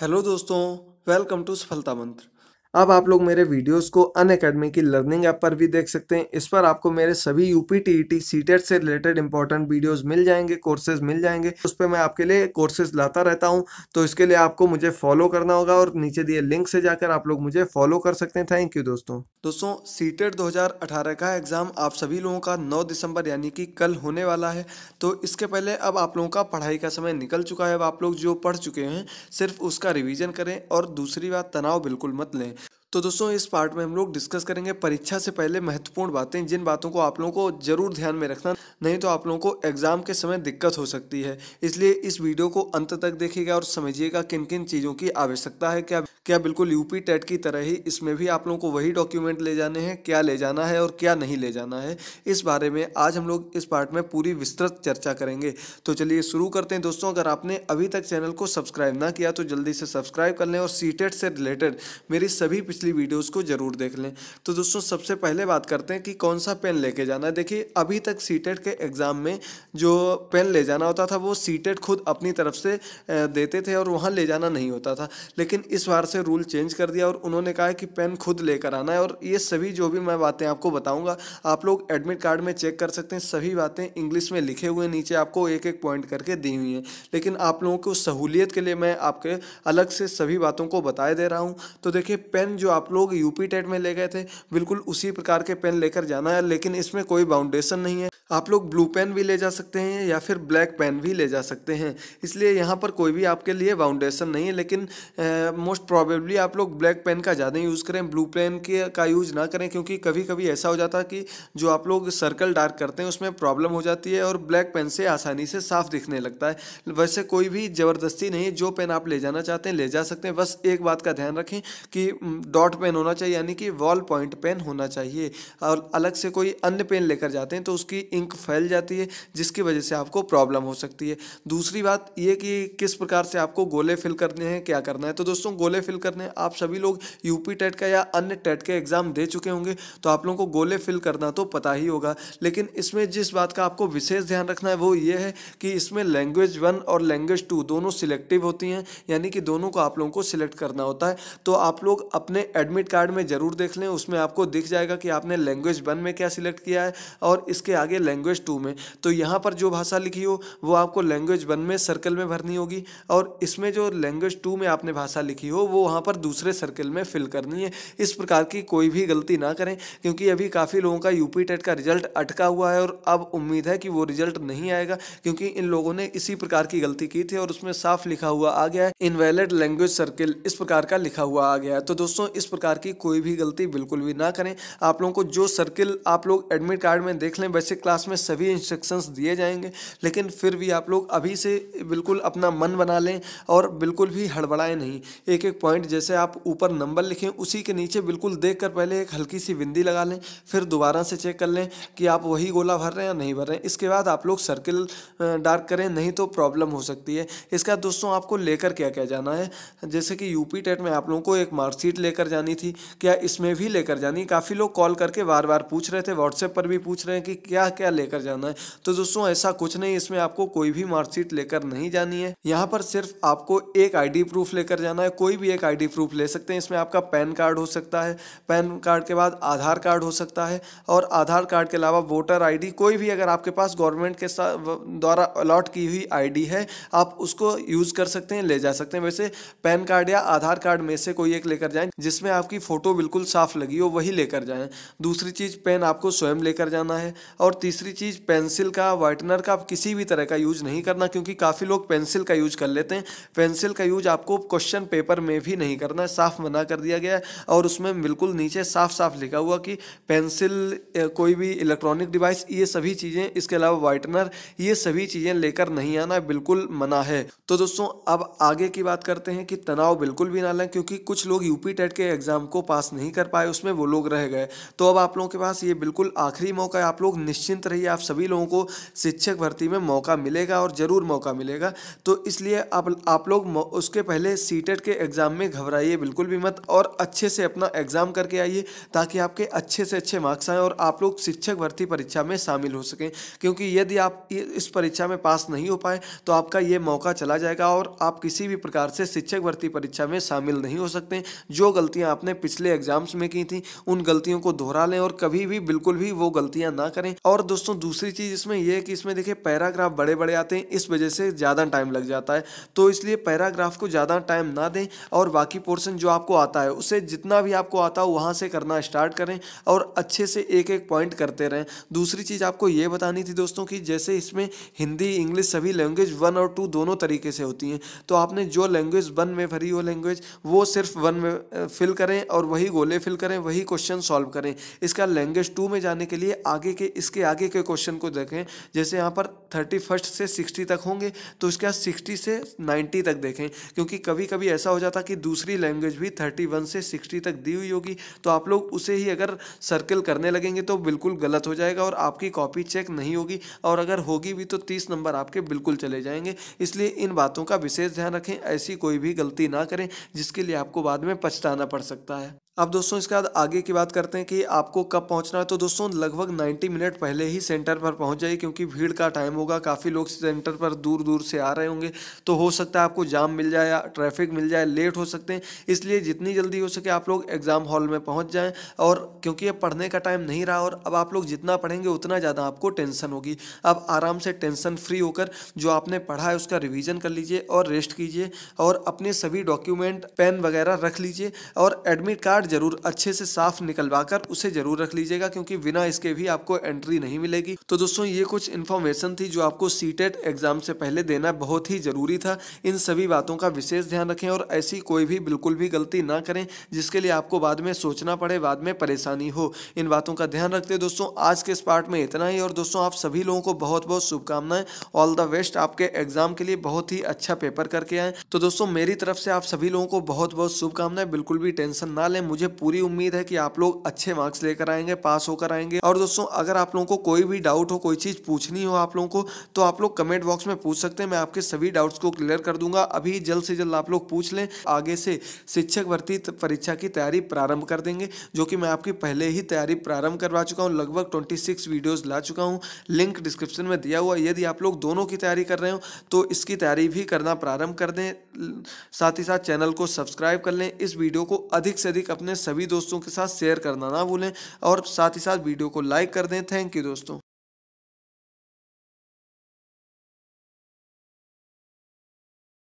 hello दोस्तों welcome to सफलता मंत्र अब आप लोग मेरे वीडियोस को अन अकेडमी की लर्निंग ऐप पर भी देख सकते हैं इस पर आपको मेरे सभी यूपी टी टी टेट से रिलेटेड इंपॉर्टेंट वीडियोस मिल जाएंगे कोर्सेज मिल जाएंगे उस पर मैं आपके लिए कोर्सेज लाता रहता हूं तो इसके लिए आपको मुझे फॉलो करना होगा और नीचे दिए लिंक से जाकर आप लोग मुझे फॉलो कर सकते हैं थैंक यू दोस्तों दोस्तों सी 2018 e का एग्ज़ाम आप सभी लोगों का 9 दिसंबर यानी कि कल होने वाला है तो इसके पहले अब आप लोगों का पढ़ाई का समय निकल चुका है अब आप लोग जो पढ़ चुके हैं सिर्फ उसका रिवीजन करें और दूसरी बात तनाव बिल्कुल मत लें तो दोस्तों इस पार्ट में हम लोग डिस्कस करेंगे परीक्षा से पहले महत्वपूर्ण बातें जिन बातों को आप लोगों को जरूर ध्यान में रखना नहीं तो आप लोगों को एग्जाम के समय दिक्कत हो सकती है इसलिए इस वीडियो को अंत तक देखिएगा और समझिएगा किन किन चीज़ों की आवश्यकता है क्या क्या बिल्कुल यूपी टेट की तरह ही इसमें भी आप लोगों को वही डॉक्यूमेंट ले जाने हैं क्या ले जाना है और क्या नहीं ले जाना है इस बारे में आज हम लोग इस पार्ट में पूरी विस्तृत चर्चा करेंगे तो चलिए शुरू करते हैं दोस्तों अगर आपने अभी तक चैनल को सब्सक्राइब ना किया तो जल्दी से सब्सक्राइब कर लें और सी से रिलेटेड मेरी सभी पिछले इसलिए वीडियोस को ज़रूर देख लें तो दोस्तों सबसे पहले बात करते हैं कि कौन सा पेन लेके जाना है देखिए अभी तक सीटेट e के एग्ज़ाम में जो पेन ले जाना होता था वो सीटेट e खुद अपनी तरफ से देते थे और वहाँ ले जाना नहीं होता था लेकिन इस बार से रूल चेंज कर दिया और उन्होंने कहा है कि पेन खुद लेकर आना है और ये सभी जो भी मैं बातें आपको बताऊँगा आप लोग एडमिट कार्ड में चेक कर सकते हैं सभी बातें इंग्लिश में लिखे हुए नीचे आपको एक एक पॉइंट करके दी हुई हैं लेकिन आप लोगों को सहूलियत के लिए मैं आपके अलग से सभी बातों को बताए दे रहा हूँ तो देखिए पेन जो आप लोग यूपी टेट में ले गए थे बिल्कुल उसी प्रकार के पेन लेकर जाना है लेकिन इसमें कोई बाउंडेशन नहीं है आप लोग ब्लू पेन भी ले जा सकते हैं या फिर ब्लैक पेन भी ले जा सकते हैं इसलिए यहाँ पर कोई भी आपके लिए बाउंडेशन नहीं है लेकिन मोस्ट प्रॉबेबली आप लोग ब्लैक पेन का ज़्यादा यूज़ करें ब्लू पेन के का यूज़ ना करें क्योंकि कभी कभी ऐसा हो जाता है कि जो आप लोग सर्कल डार्क करते हैं उसमें प्रॉब्लम हो जाती है और ब्लैक पेन से आसानी से साफ दिखने लगता है वैसे कोई भी ज़बरदस्ती नहीं है जो पेन आप ले जाना चाहते हैं ले जा सकते हैं बस एक बात का ध्यान रखें कि डॉट पेन होना चाहिए यानी कि वॉल पॉइंट पेन होना चाहिए और अलग से कोई अन्य पेन लेकर जाते हैं तो उसकी इंक फैल जाती है जिसकी वजह से आपको प्रॉब्लम हो सकती है दूसरी बात ये कि किस प्रकार से आपको गोले फिल करने हैं क्या करना है तो दोस्तों गोले फिल करने आप सभी लोग यूपी टेट का या अन्य टेट के एग्ज़ाम दे चुके होंगे तो आप लोगों को गोले फिल करना तो पता ही होगा लेकिन इसमें जिस बात का आपको विशेष ध्यान रखना है वो ये है कि इसमें लैंग्वेज वन और लैंग्वेज टू दोनों सिलेक्टिव होती हैं यानी कि दोनों को आप लोगों को सिलेक्ट करना होता है तो आप लोग अपने एडमिट कार्ड में ज़रूर देख लें उसमें आपको दिख जाएगा कि आपने लैंग्वेज वन में क्या सिलेक्ट किया है और इसके आगे लैंग्वेज टू में तो यहाँ पर जो भाषा लिखी हो वो आपको लैंग्वेज वन में सर्कल में भरनी होगी और इसमें जो लैंग्वेज टू में आपने भाषा लिखी हो वो वहाँ पर दूसरे सर्कल में फिल करनी है इस प्रकार की कोई भी गलती ना करें क्योंकि अभी काफ़ी लोगों का यूपी टेट का रिजल्ट अटका हुआ है और अब उम्मीद है कि वो रिजल्ट नहीं आएगा क्योंकि इन लोगों ने इसी प्रकार की गलती की थी और उसमें साफ लिखा हुआ आ गया है इनवैलिड लैंग्वेज सर्किल इस प्रकार का लिखा हुआ आ गया है तो दोस्तों इस प्रकार की कोई भी गलती बिल्कुल भी ना करें आप लोगों को जो सर्किल आप लोग एडमिट कार्ड में देख लें वैसे क्लास में सभी इंस्ट्रक्शंस दिए जाएंगे लेकिन फिर भी आप लोग अभी से बिल्कुल अपना मन बना लें और बिल्कुल भी हड़बड़ाएं नहीं एक एक पॉइंट जैसे आप ऊपर नंबर लिखें उसी के नीचे बिल्कुल देख कर पहले एक हल्की सी बिंदी लगा लें फिर दोबारा से चेक कर लें कि आप वही गोला भर रहे हैं या नहीं भर रहे हैं इसके बाद आप लोग सर्किल डार्क करें नहीं तो प्रॉब्लम हो सकती है इसका दोस्तों आपको लेकर क्या क्या जाना है जैसे कि यूपी टेट में आप लोगों को एक मार्कशीट लेकर लेकर जानी थी क्या इसमें भी लेकर जानी काफ़ी लोग कॉल करके बार बार पूछ रहे थे व्हाट्सएप पर भी पूछ रहे हैं कि क्या क्या लेकर जाना है तो दोस्तों ऐसा कुछ नहीं इसमें आपको कोई भी मार्कशीट लेकर नहीं जानी है यहाँ पर सिर्फ आपको एक आईडी प्रूफ लेकर जाना है कोई भी एक आईडी प्रूफ ले सकते हैं इसमें आपका पैन कार्ड हो सकता है पैन कार्ड के बाद आधार कार्ड हो सकता है और आधार कार्ड के अलावा वोटर आई कोई भी अगर आपके पास गवर्नमेंट के द्वारा अलॉट की हुई आईडी है आप उसको यूज़ कर सकते हैं ले जा सकते हैं वैसे पैन कार्ड या आधार कार्ड में से कोई एक लेकर जाएं जिस जिसमें आपकी फ़ोटो बिल्कुल साफ़ लगी हो वही लेकर जाएं दूसरी चीज़ पेन आपको स्वयं लेकर जाना है और तीसरी चीज़ पेंसिल का वाइटनर का आप किसी भी तरह का यूज़ नहीं करना क्योंकि काफ़ी लोग पेंसिल का यूज़ कर लेते हैं पेंसिल का यूज आपको क्वेश्चन पेपर में भी नहीं करना है साफ मना कर दिया गया है और उसमें बिल्कुल नीचे साफ साफ लिखा हुआ कि पेंसिल कोई भी इलेक्ट्रॉनिक डिवाइस ये सभी चीज़ें इसके अलावा वाइटनर ये सभी चीज़ें लेकर नहीं आना बिल्कुल मना है तो दोस्तों अब आगे की बात करते हैं कि तनाव बिल्कुल भी ना लें क्योंकि कुछ लोग यूपी टेट के के एग्ज़ाम को पास नहीं कर पाए उसमें वो लोग रह गए तो अब आप लोगों के पास ये बिल्कुल आखिरी मौका है आप लोग निश्चिंत रहिए आप सभी लोगों को शिक्षक भर्ती में मौका मिलेगा और ज़रूर मौका मिलेगा तो इसलिए आप आप लोग उसके पहले सीटेट e के एग्ज़ाम में घबराइए बिल्कुल भी मत और अच्छे से अपना एग्ज़ाम करके आइए ताकि आपके अच्छे से अच्छे मार्क्स आएँ और आप लोग शिक्षक भर्ती परीक्षा में शामिल हो सकें क्योंकि यदि आप इस परीक्षा में पास नहीं हो पाए तो आपका ये मौका चला जाएगा और आप किसी भी प्रकार से शिक्षक भर्ती परीक्षा में शामिल नहीं हो सकते जो गलती गलतियाँ आपने पिछले एग्जाम्स में की थी उन गलतियों को दोहरा लें और कभी भी बिल्कुल भी वो गलतियाँ ना करें और दोस्तों दूसरी चीज़ इसमें यह है कि इसमें देखिए पैराग्राफ बड़े बड़े आते हैं इस वजह से ज़्यादा टाइम लग जाता है तो इसलिए पैराग्राफ को ज़्यादा टाइम ना दें और बाकी पोर्सन जो आपको आता है उसे जितना भी आपको आता हो वहाँ से करना स्टार्ट करें और अच्छे से एक एक पॉइंट करते रहें दूसरी चीज़ आपको ये बतानी थी दोस्तों कि जैसे इसमें हिंदी इंग्लिश सभी लैंग्वेज वन और टू दोनों तरीके से होती हैं तो आपने जो लैंग्वेज वन में भरी हो लैंग्वेज वो सिर्फ वन में फिल करें और वही गोले फिल करें वही क्वेश्चन सॉल्व करें इसका लैंग्वेज टू में जाने के लिए आगे के इसके आगे के क्वेश्चन को देखें जैसे यहाँ पर थर्टी फर्स्ट से सिक्सटी तक होंगे तो इसके बाद सिक्सटी से नाइन्टी तक देखें क्योंकि कभी कभी ऐसा हो जाता कि दूसरी लैंग्वेज भी थर्टी वन से सिक्सटी तक दी हुई होगी तो आप लोग उसे ही अगर सर्कल करने लगेंगे तो बिल्कुल गलत हो जाएगा और आपकी कॉपी चेक नहीं होगी और अगर होगी भी तो तीस नंबर आपके बिल्कुल चले जाएंगे इसलिए इन बातों का विशेष ध्यान रखें ऐसी कोई भी गलती ना करें जिसके लिए आपको बाद में पछताना ज़्यादा पड़ सकता है अब दोस्तों इसके बाद आगे की बात करते हैं कि आपको कब पहुंचना है तो दोस्तों लगभग 90 मिनट पहले ही सेंटर पर पहुंच जाइए क्योंकि भीड़ का टाइम होगा काफ़ी लोग सेंटर पर दूर दूर से आ रहे होंगे तो हो सकता है आपको जाम मिल जाए या ट्रैफिक मिल जाए लेट हो सकते हैं इसलिए जितनी जल्दी हो सके आप लोग एग्ज़ाम हॉल में पहुँच जाएँ और क्योंकि अब पढ़ने का टाइम नहीं रहा और अब आप लोग जितना पढ़ेंगे उतना ज़्यादा आपको टेंशन होगी अब आराम से टेंशन फ्री होकर जो आपने पढ़ा है उसका रिविज़न कर लीजिए और रेस्ट कीजिए और अपने सभी डॉक्यूमेंट पेन वगैरह रख लीजिए और एडमिट कार्ड कार्ड जरूर अच्छे से साफ निकलवा कर उसे जरूर रख लीजिएगा क्योंकि बिना इसके भी आपको एंट्री नहीं मिलेगी तो दोस्तों ये कुछ इन्फॉर्मेशन थी जो आपको सीटेट एग्जाम e से पहले देना बहुत ही जरूरी था इन सभी बातों का विशेष ध्यान रखें और ऐसी कोई भी बिल्कुल भी गलती ना करें जिसके लिए आपको बाद में सोचना पड़े बाद में परेशानी हो इन बातों का ध्यान रखते दोस्तों आज के इस पार्ट में इतना ही और दोस्तों आप सभी लोगों को बहुत बहुत शुभकामनाएं ऑल द बेस्ट आपके एग्जाम के लिए बहुत ही अच्छा पेपर करके आए तो दोस्तों मेरी तरफ से आप सभी लोगों को बहुत बहुत शुभकामनाएं बिल्कुल भी टेंशन ना लें मुझे पूरी उम्मीद है कि आप लोग अच्छे मार्क्स लेकर आएंगे पास होकर आएंगे और दोस्तों अगर आप लोगों को कोई भी डाउट हो कोई चीज़ पूछनी हो आप लोगों को तो आप लोग कमेंट बॉक्स में पूछ सकते हैं मैं आपके सभी डाउट्स को क्लियर कर दूंगा अभी जल्द से जल्द आप लोग पूछ लें आगे से शिक्षक भर्ती परीक्षा की तैयारी प्रारंभ कर देंगे जो कि मैं आपकी पहले ही तैयारी प्रारंभ करवा चुका हूँ लगभग ट्वेंटी सिक्स वीडियोज़ ला चुका हूँ लिंक डिस्क्रिप्शन में दिया हुआ यदि आप लोग दोनों की तैयारी कर रहे हो तो इसकी तैयारी भी करना प्रारंभ कर दें साथ ही साथ चैनल को सब्सक्राइब कर लें इस वीडियो को अधिक से अधिक अपने अपने सभी दोस्तों के साथ शेयर करना ना भूलें और साथ ही साथ वीडियो को लाइक कर दें थैंक यू दोस्तों